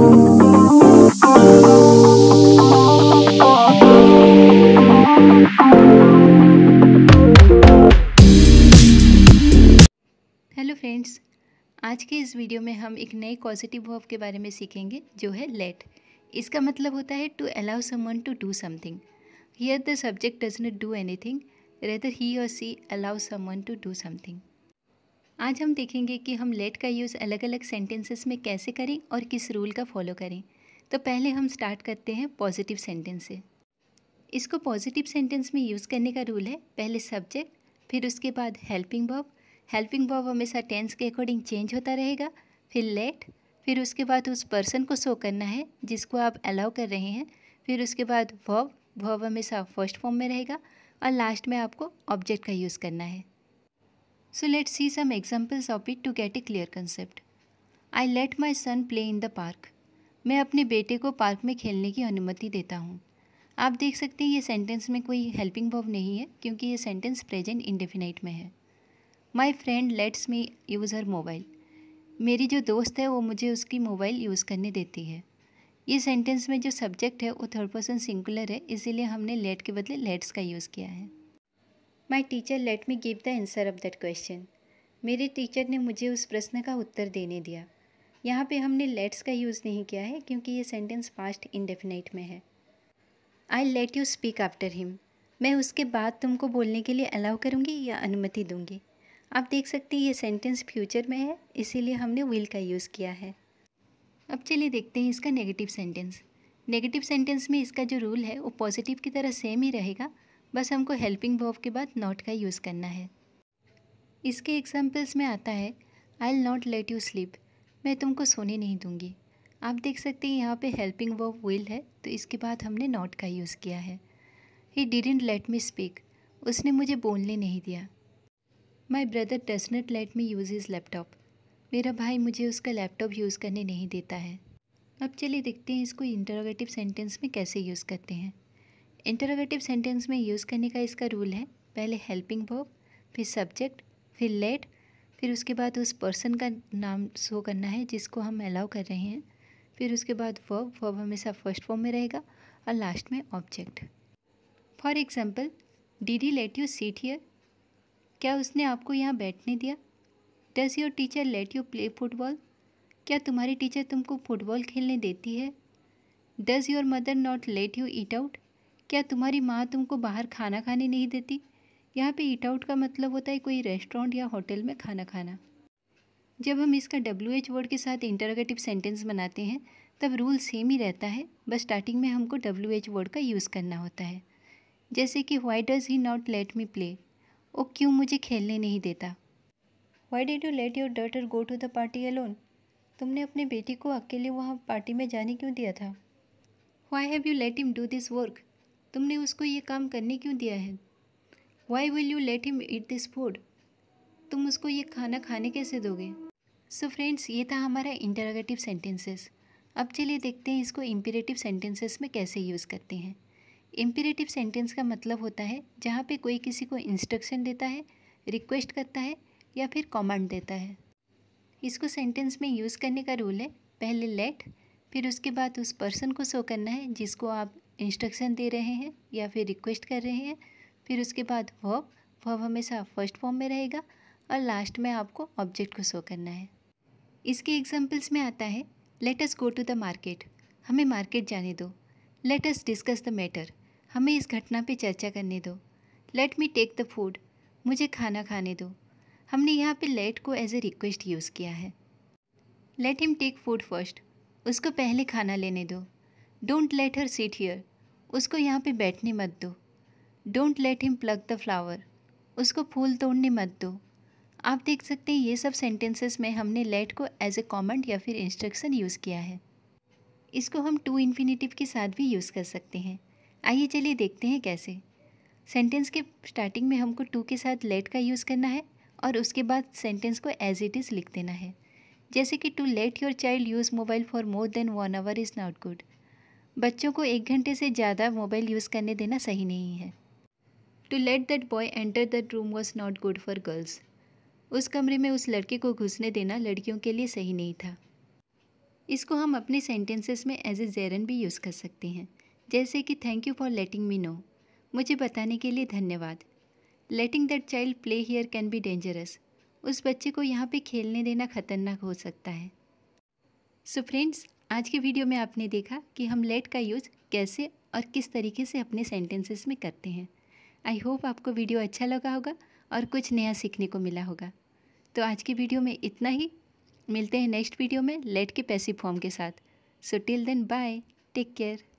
Hello friends आज के इस वीडियो में हम एक नए पॉजिटिव वर्ब के बारे में सीखेंगे जो है लेट इसका मतलब होता है to allow someone to do something here the subject does not do anything rather he और she allow someone to do something आज हम देखेंगे कि हम लेट का यूज़ अलग अलग सेंटेंसेस में कैसे करें और किस रूल का फॉलो करें तो पहले हम स्टार्ट करते हैं पॉजिटिव सेंटेंस से इसको पॉजिटिव सेंटेंस में यूज़ करने का रूल है पहले सब्जेक्ट फिर उसके बाद हेल्पिंग बॉब हेल्पिंग बॉब हमेशा टेंस के अकॉर्डिंग चेंज होता रहेगा फिर लेट फिर उसके बाद उस पर्सन को शो करना है जिसको आप अलाउ कर रहे हैं फिर उसके बाद वॉब वॉब हमेशा फर्स्ट फॉर्म में रहेगा और लास्ट में आपको ऑब्जेक्ट का यूज़ करना है So let's see some examples of it to get a clear concept. I let my son play in the park. मैं अपने बेटे को पार्क में खेलने की अनुमति देता हूँ आप देख सकते हैं ये सेंटेंस में कोई हेल्पिंग वर्ब नहीं है क्योंकि ये सेंटेंस प्रेजेंट इंडेफिनाइट में है my friend lets me use her mobile मेरी जो दोस्त है वो मुझे उसकी मोबाइल यूज़ करने देती है ये सेंटेंस में जो सब्जेक्ट है वो थर्ड पर्सन सिंगुलर है इसीलिए हमने लेट के बदले लेट्स का यूज़ किया है my teacher let me give the answer of that question मेरे टीचर ने मुझे उस प्रश्न का उत्तर देने दिया यहाँ पे हमने लेट्स का यूज़ नहीं किया है क्योंकि ये सेंटेंस पास्ट इंडेफिनेट में है I let you speak after him मैं उसके बाद तुमको बोलने के लिए अलाउ करूँगी या अनुमति दूँगी आप देख सकते हैं ये सेंटेंस फ्यूचर में है इसीलिए हमने विल का यूज़ किया है अब चलिए देखते हैं इसका नेगेटिव सेंटेंस नेगेटिव सेंटेंस में इसका जो रूल है वो पॉजिटिव की तरह सेम ही रहेगा बस हमको हेल्पिंग वर्ब के बाद नॉट का यूज़ करना है इसके एग्जाम्पल्स में आता है I will not let you sleep मैं तुमको सोने नहीं दूंगी आप देख सकते हैं यहाँ पे हेल्पिंग वर्ब विल है तो इसके बाद हमने नॉट का यूज़ किया है he didn't let me speak उसने मुझे बोलने नहीं दिया my brother does not let me use his laptop मेरा भाई मुझे उसका लैपटॉप यूज़ करने नहीं देता है अब चलिए देखते हैं इसको इंटरोगेटिव सेंटेंस में कैसे यूज़ करते हैं इंटरोगेटिव सेंटेंस में यूज़ करने का इसका रूल है पहले हेल्पिंग वर्ब फिर सब्जेक्ट फिर लेट फिर उसके बाद उस पर्सन का नाम शो करना है जिसको हम अलाउ कर रहे हैं फिर उसके बाद वर्ब वर्ब हमेशा फर्स्ट फॉर्म में रहेगा और लास्ट में object for example did he let you sit here क्या उसने आपको यहाँ बैठने दिया does your teacher let you play football क्या तुम्हारी टीचर तुमको फुटबॉल खेलने देती है does your mother not let you eat out क्या तुम्हारी माँ तुमको बाहर खाना खाने नहीं देती यहाँ पे ईट आउट का मतलब होता है कोई रेस्टोरेंट या होटल में खाना खाना जब हम इसका डब्ल्यू एच वर्ड के साथ इंटरोगेटिव सेंटेंस बनाते हैं तब रूल सेम ही रहता है बस स्टार्टिंग में हमको डब्ल्यू एच वर्ड का यूज़ करना होता है जैसे कि why does he not let me play वो क्यों मुझे खेलने नहीं देता why did you let your daughter go to the party alone तुमने अपने बेटी को अकेले वहाँ पार्टी में जाने क्यों दिया था why have you let him do this work तुमने उसको ये काम करने क्यों दिया है why will you let him eat this food तुम उसको ये खाना खाने कैसे दोगे सो so फ्रेंड्स ये था हमारा इंटरागेटिव सेंटेंसेस अब चलिए देखते हैं इसको इम्पेरेटिव सेंटेंसेस में कैसे यूज़ करते हैं इम्पेरेटिव सेंटेंस का मतलब होता है जहाँ पे कोई किसी को इंस्ट्रक्शन देता है रिक्वेस्ट करता है या फिर कमांड देता है इसको सेंटेंस में यूज़ करने का रूल है पहले लेट फिर उसके बाद उस पर्सन को शो करना है जिसको आप इंस्ट्रक्शन दे रहे हैं या फिर रिक्वेस्ट कर रहे हैं फिर उसके बाद वर्ब वर्ब हमेशा फर्स्ट फॉर्म में रहेगा और लास्ट में आपको ऑब्जेक्ट को शो करना है इसके एग्जाम्पल्स में आता है let us go to the market हमें मार्केट जाने दो let us discuss the matter हमें इस घटना पे चर्चा करने दो let me take the food मुझे खाना खाने दो हमने यहाँ पे लेट को एज ए रिक्वेस्ट यूज़ किया है let him take food first उसको पहले खाना लेने दो don't let her sit here उसको यहाँ पे बैठने मत दो don't let him pluck the flower उसको फूल तोड़ने मत दो आप देख सकते हैं ये सब सेंटेंसेस में हमने लेट को एज ए कॉमेंट या फिर इंस्ट्रक्शन यूज़ किया है इसको हम टू इन्फिनेटिव के साथ भी यूज़ कर सकते हैं आइए चलिए देखते हैं कैसे सेंटेंस के स्टार्टिंग में हमको टू के साथ लेट का यूज़ करना है और उसके बाद सेंटेंस को एज इट इज़ लिख देना है जैसे कि to let your child use mobile for more than one hour is not good बच्चों को एक घंटे से ज़्यादा मोबाइल यूज़ करने देना सही नहीं है to let that boy enter that room was not good for girls उस कमरे में उस लड़के को घुसने देना लड़कियों के लिए सही नहीं था इसको हम अपने सेंटेंसेस में एज ए जेरन भी यूज़ कर सकते हैं जैसे कि thank you for letting me know मुझे बताने के लिए धन्यवाद letting that child play here can be dangerous उस बच्चे को यहाँ पे खेलने देना खतरनाक हो सकता है सो so फ्रेंड्स आज के वीडियो में आपने देखा कि हम लेट का यूज़ कैसे और किस तरीके से अपने सेंटेंसेस में करते हैं आई होप आपको वीडियो अच्छा लगा होगा और कुछ नया सीखने को मिला होगा तो आज की वीडियो में इतना ही मिलते हैं नेक्स्ट वीडियो में लेट के पैसिव फॉर्म के साथ so till then bye take care